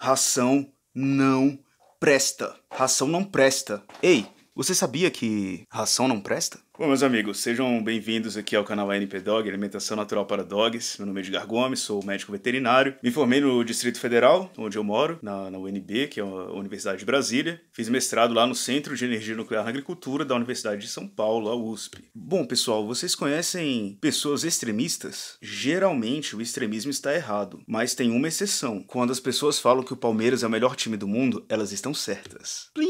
Ração não presta. Ração não presta. Ei, você sabia que ração não presta? Bom, meus amigos, sejam bem-vindos aqui ao canal ANP Dog, Alimentação Natural para Dogs. Meu nome é Edgar Gomes, sou médico veterinário. Me formei no Distrito Federal, onde eu moro, na, na UNB, que é a Universidade de Brasília. Fiz mestrado lá no Centro de Energia Nuclear na Agricultura da Universidade de São Paulo, a USP. Bom, pessoal, vocês conhecem pessoas extremistas? Geralmente o extremismo está errado, mas tem uma exceção. Quando as pessoas falam que o Palmeiras é o melhor time do mundo, elas estão certas. Plim!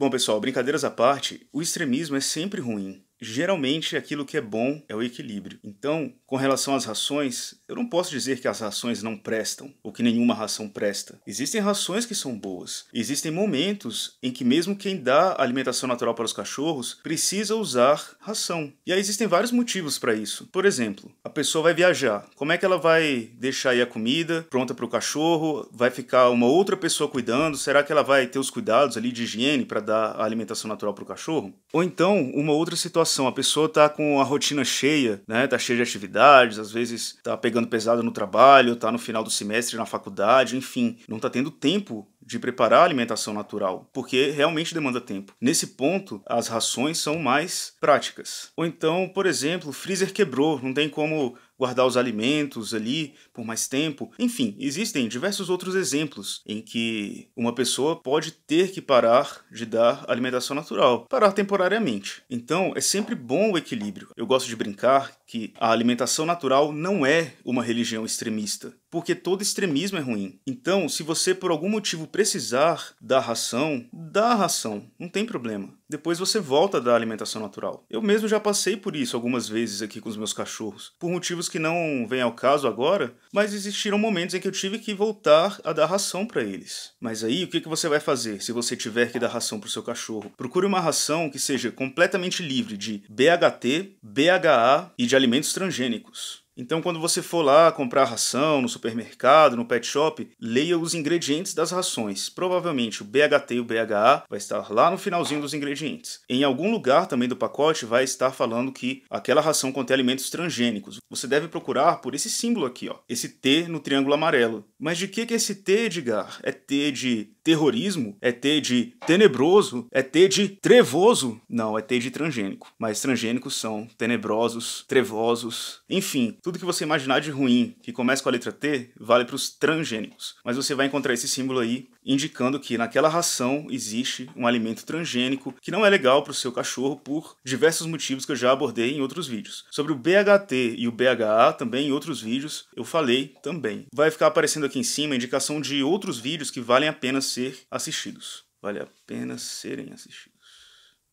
Bom, pessoal, brincadeiras à parte, o extremismo é sempre ruim geralmente aquilo que é bom é o equilíbrio. Então, com relação às rações, eu não posso dizer que as rações não prestam ou que nenhuma ração presta. Existem rações que são boas. Existem momentos em que mesmo quem dá alimentação natural para os cachorros precisa usar ração. E aí existem vários motivos para isso. Por exemplo, a pessoa vai viajar. Como é que ela vai deixar aí a comida pronta para o cachorro? Vai ficar uma outra pessoa cuidando? Será que ela vai ter os cuidados ali de higiene para dar a alimentação natural para o cachorro? Ou então, uma outra situação situação. A pessoa tá com a rotina cheia, né? Tá cheia de atividades, às vezes tá pegando pesado no trabalho, tá no final do semestre na faculdade, enfim, não tá tendo tempo de preparar a alimentação natural, porque realmente demanda tempo. Nesse ponto, as rações são mais práticas. Ou então, por exemplo, o freezer quebrou, não tem como guardar os alimentos ali por mais tempo. Enfim, existem diversos outros exemplos em que uma pessoa pode ter que parar de dar alimentação natural, parar temporariamente. Então, é sempre bom o equilíbrio. Eu gosto de brincar que a alimentação natural não é uma religião extremista, porque todo extremismo é ruim. Então, se você por algum motivo precisar dar ração, dá a ração, não tem problema. Depois você volta da alimentação natural. Eu mesmo já passei por isso algumas vezes aqui com os meus cachorros, por motivos que não vêm ao caso agora, mas existiram momentos em que eu tive que voltar a dar ração para eles. Mas aí, o que, que você vai fazer se você tiver que dar ração para o seu cachorro? Procure uma ração que seja completamente livre de BHT, BHA e de alimentos transgênicos. Então, quando você for lá comprar ração no supermercado, no pet shop, leia os ingredientes das rações. Provavelmente o BHT e o BHA vai estar lá no finalzinho dos ingredientes. Em algum lugar também do pacote vai estar falando que aquela ração contém alimentos transgênicos. Você deve procurar por esse símbolo aqui, ó, esse T no triângulo amarelo. Mas de que, que é esse T, Edgar? É T de terrorismo? É T de tenebroso? É T de trevoso? Não, é T de transgênico. Mas transgênicos são tenebrosos, trevosos, enfim, tudo que você imaginar de ruim que começa com a letra T vale para os transgênicos. Mas você vai encontrar esse símbolo aí indicando que naquela ração existe um alimento transgênico que não é legal para o seu cachorro por diversos motivos que eu já abordei em outros vídeos. Sobre o BHT e o BHA, também em outros vídeos, eu falei também. Vai ficar aparecendo aqui em cima a indicação de outros vídeos que valem a pena ser assistidos. Vale a pena serem assistidos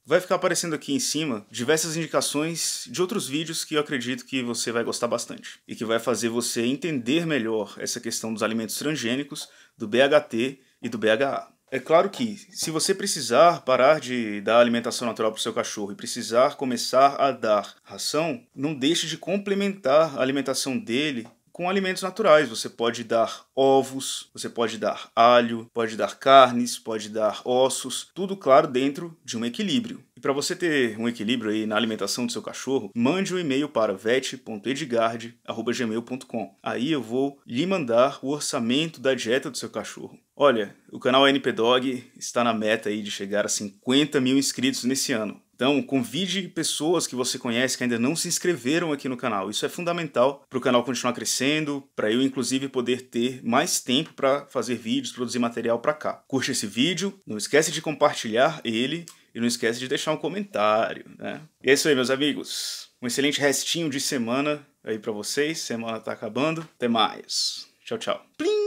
vai ficar aparecendo aqui em cima diversas indicações de outros vídeos que eu acredito que você vai gostar bastante e que vai fazer você entender melhor essa questão dos alimentos transgênicos, do BHT e do BHA. É claro que, se você precisar parar de dar alimentação natural para o seu cachorro e precisar começar a dar ração, não deixe de complementar a alimentação dele com alimentos naturais. Você pode dar ovos, você pode dar alho, pode dar carnes, pode dar ossos, tudo claro dentro de um equilíbrio. E para você ter um equilíbrio aí na alimentação do seu cachorro, mande um e-mail para vet.edgard@gmail.com. Aí eu vou lhe mandar o orçamento da dieta do seu cachorro. Olha, o canal Dog está na meta aí de chegar a 50 mil inscritos nesse ano. Então, convide pessoas que você conhece que ainda não se inscreveram aqui no canal. Isso é fundamental para o canal continuar crescendo, para eu, inclusive, poder ter mais tempo para fazer vídeos, produzir material para cá. Curte esse vídeo, não esquece de compartilhar ele e não esquece de deixar um comentário, né? E é isso aí, meus amigos. Um excelente restinho de semana aí para vocês. Semana está acabando. Até mais. Tchau, tchau. Plim!